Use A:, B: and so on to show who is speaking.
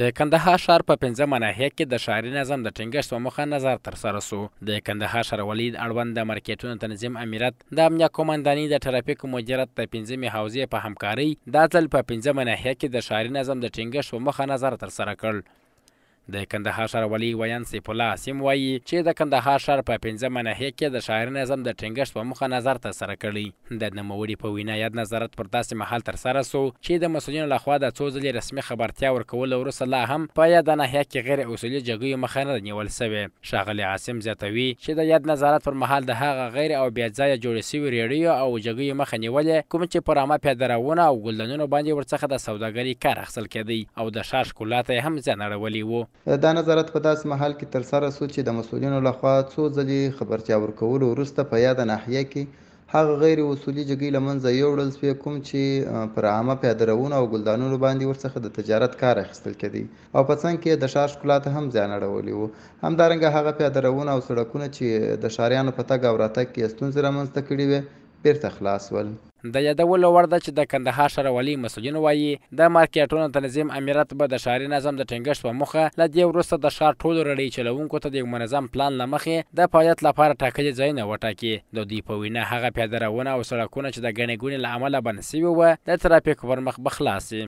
A: د کندهار ښار په پنځمه ناحیه کې د ښاري نظم د ټینګښت په موخه نظر ترسره سو د کندهار ښاروالۍ اړوند د مارکیټونو تنظیم امیرت د امنیه قومندانۍ د ټرافیک مدیریت د پنځمې حوزې په همکارۍ دا ځل په پنځمه ناحیه کې د ښاري نظم د ټینګښت په موخه نظر ترسره کړ د کندهار ښار ولی ویان سیف الله عاصم وایي چې د کندهار ښار په پنځمه ناحیه کې د شاعر نظم د ټینګښت په مخه نظر ته سره کړی د نوموړي په وینا یاد نظارت پر داسې مهال ترسره سو چې د مسؤلینو لخوا د څو ځلې رسمي خبرتیا ورکول وروسته لا هم په یاده ناحیه کې غیر اصولي جګړو مخه نه نیول سوې شاغلی عاصم زیاتوي چې د یاد نظارت پر مهال د هغه غیر او بیا ځای جوړې سوي ریړیو او جګړو مخه نیولې کوم چې پر عامه پیادرونه او ګلدانونو باندې ورڅخه د سوداګرۍ کار اخیستل کېدی او د ښار ښکلا ته هم ځان اړولی و
B: دا نظارت په داس محل کې ترسره سو چې د مسولینو لخوا څو ځلې خبرتیا ورکولو وروسته په یاده ناحیه کې هغه غیر اصولي جګۍ له منځه یوړل سوې کوم چې پر عامه پیادهروونه او ګلدانونو باندې ورڅخه د تجارت کار اخیستل کېدی او په څنګ کې د ښار ښکلا ته هم زیان اړولی و همدارنګه هغه پیادهروونه او سړکونه چې د ښاریانو په تګ او راتګ کې یې ستونزې رامنځته کړې وې بیرته خلاص ول
A: د یادولو وړ ده چې د کندهار ښاروالي مسؤلین وایي د مارکیټونو تنظیم امیرات به د ښاري نظم د ټینګښت په مخه له دې وروسته د ښار ټولو رړۍ چلوونکو ته د یو منظم پلان له مخې د فعالیت لپاره ټاکلي ځایونه وټاکي د دوی په وینا هغه پیاده روونه او سړکونه چې د ګڼې ګوڼې له امله بند سوي وه د ترافیکو پر مخ به خلاص